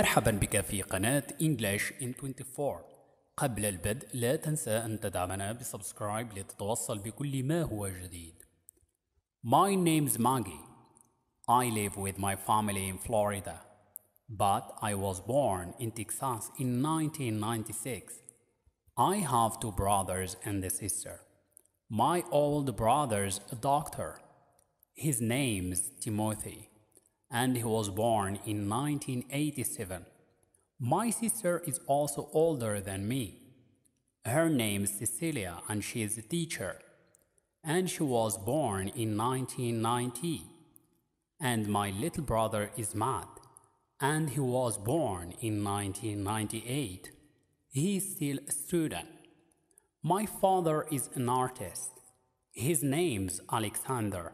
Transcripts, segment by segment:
مرحبا بك في قناة English in 24 قبل البدء لا تنسى أن تدعمنا بسبسكرايب لتتوصل بكل ما هو جديد My name's Maggie I live with my family in Florida But I was born in Texas in 1996 I have two brothers and a sister My old brother's a doctor His name's Timothy and he was born in 1987. My sister is also older than me. Her name is Cecilia and she is a teacher. And she was born in 1990. And my little brother is Matt. And he was born in 1998. He is still a student. My father is an artist. His name's Alexander.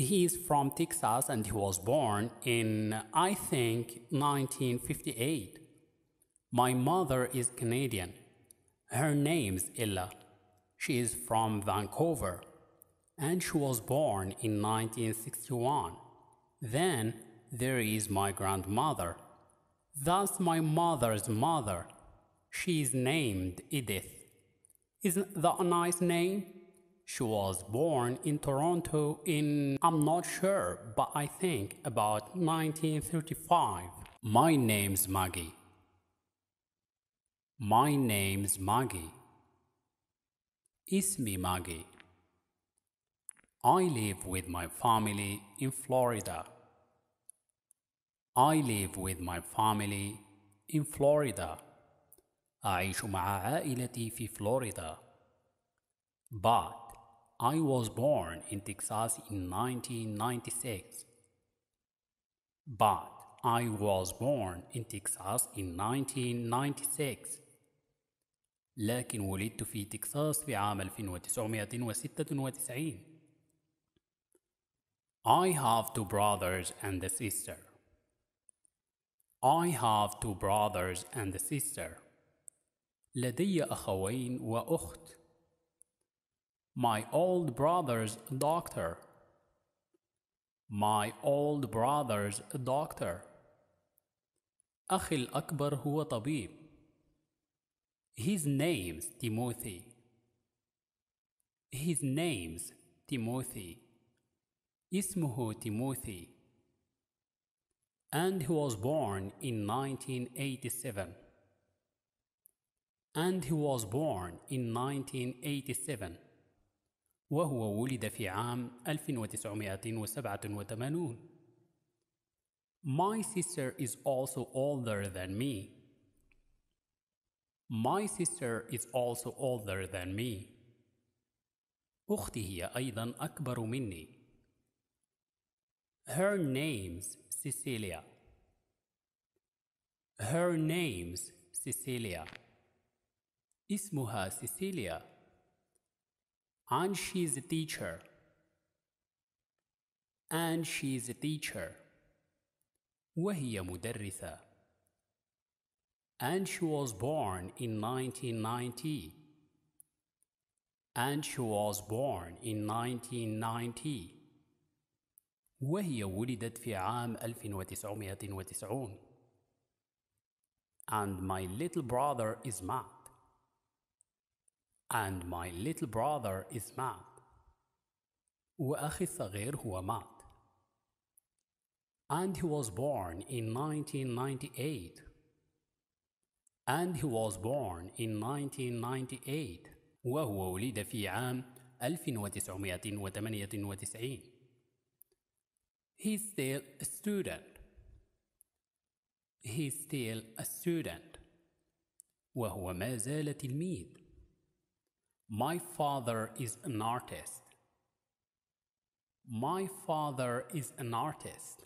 He is from Texas and he was born in, I think, 1958. My mother is Canadian. Her name's Ella. She is from Vancouver and she was born in 1961. Then there is my grandmother. That's my mother's mother. She is named Edith. Isn't that a nice name? She was born in Toronto in, I'm not sure, but I think about 1935. My name's Maggie. My name's Maggie. Ismi Maggie. I live with my family in Florida. I live with my family in Florida. أعيش مع عائلتي في Florida. But I was born in Texas in 1996. But I was born in Texas in 1996 لكن ولدت في تكساس في عام 1996 I have two brothers and a sister I have two brothers and a sister لدي أخوين وأخت my old brother's doctor. My old brother's doctor. أخي الأكبر هو طبيب. His name's Timothy. His name's Timothy. اسمه Timothy. And he was born in 1987. And he was born in 1987. وهو ولد في عام 1987. My sister is also older than me. My sister is also older than me. أختي هي أيضا أكبر مني. Her name's Cecilia. Her name's Cecilia. اسمها سيسيليا And she is a teacher. And she is a teacher. وهي مدرسة. And she was born in 1990. And she was born in 1990. وهي ولدت في عام 1990. And my little brother is Matt and my little brother is mad وأخي الصغير هو مات and he was born in 1998 and he was born in 1998 وهو ولد في عام 1998 He's still a student He's still a student وهو ما زال تلميذ my father is an artist. My father is an artist.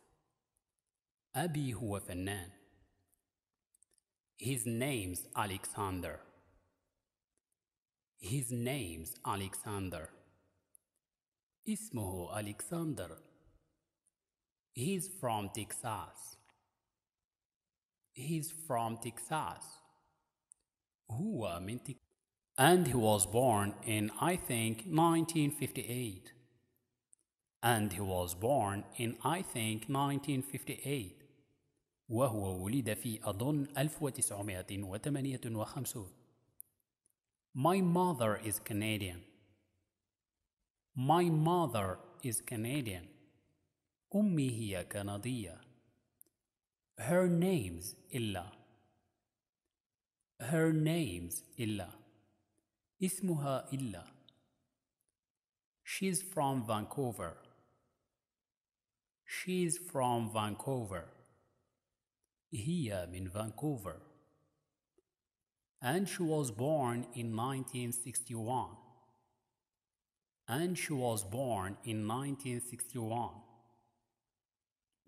Abi huwa فنان. His name's Alexander. His name's Alexander. اسمه Alexander. He's from Texas. He's from Texas. Huwa من تكساس and he was born in, I think, 1958. And he was born in, I think, 1958. وهو ولد في أظن 1958. My mother is Canadian. My mother is Canadian. أمي هي كندية. Her name's Illa. Her name's Illa. Ismuha Illa. She's from Vancouver. She's from Vancouver. Hiya in Vancouver. And she was born in 1961. And she was born in 1961.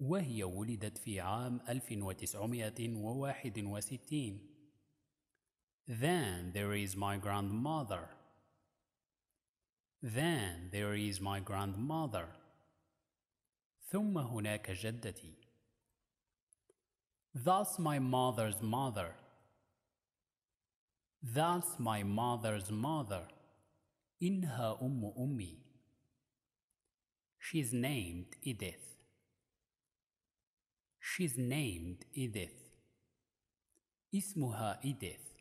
وهي ولدت في عام 1961 then there is my grandmother. Then there is my grandmother. ثم هناك جدتي. Thus my mother's mother. Thus my mother's mother. إنها أم أمي. She's named Edith. She's named Edith. اسمها Edith.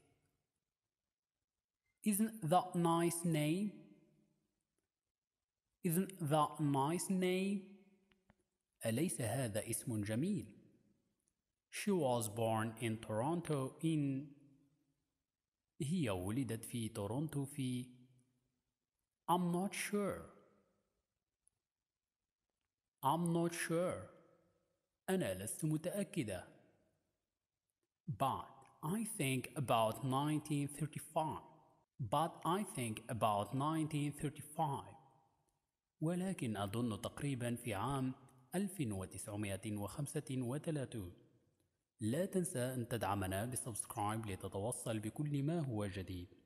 Isn't that nice name? Isn't that nice name? أليس هذا اسم جميل? She was born in Toronto in هي ولدت في تورونتو في I'm not sure I'm not sure أنا لست متأكدة But I think about 1935 But I think about 1935 ولكن أظن تقريبا في عام 1935 لا تنسى أن تدعمنا بسبسكرايب لتتوصل بكل ما هو جديد